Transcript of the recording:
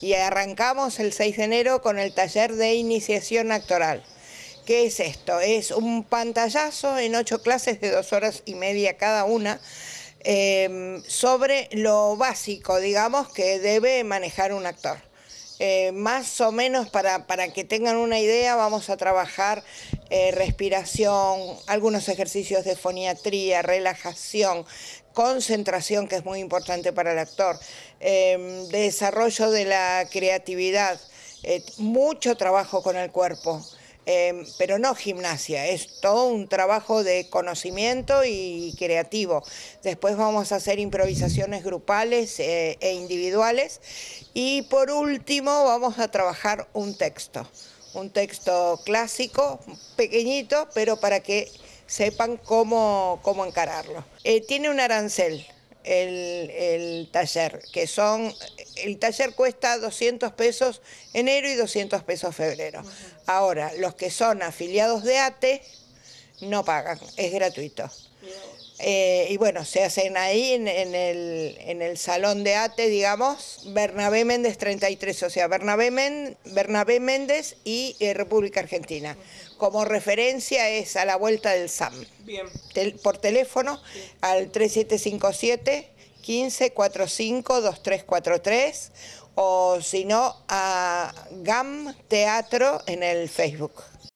Y arrancamos el 6 de enero con el taller de iniciación actoral. ¿Qué es esto? Es un pantallazo en ocho clases de dos horas y media cada una eh, sobre lo básico, digamos, que debe manejar un actor. Eh, más o menos para, para, que tengan una idea, vamos a trabajar eh, respiración, algunos ejercicios de foniatría, relajación, concentración, que es muy importante para el actor, em, desarrollo de la creatividad, eh, mucho trabajo con el cuerpo. Em, pero no gimnasia, es todo un trabajo de conocimiento y creativo. Después vamos a hacer improvisaciones grupales eh, e individuales y por último vamos a trabajar un texto, un texto clásico, pequeñito, pero para que sepan cómo, cómo encararlo. Eh, tiene un arancel. El, el taller, que son el taller cuesta 200 pesos enero y 200 pesos febrero. Ahora, los que son afiliados de ATE no pagan, es gratuito. Eh, y bueno, se hacen ahí en, el, en, el, salón de ATE, digamos, Bernabé Méndez 33, o sea, Bernabé, Méndez y eh, República Argentina. Como referencia es a la vuelta del SAM. Bien. por teléfono al 3757. 1545-2343 o si no a GAM Teatro en el Facebook.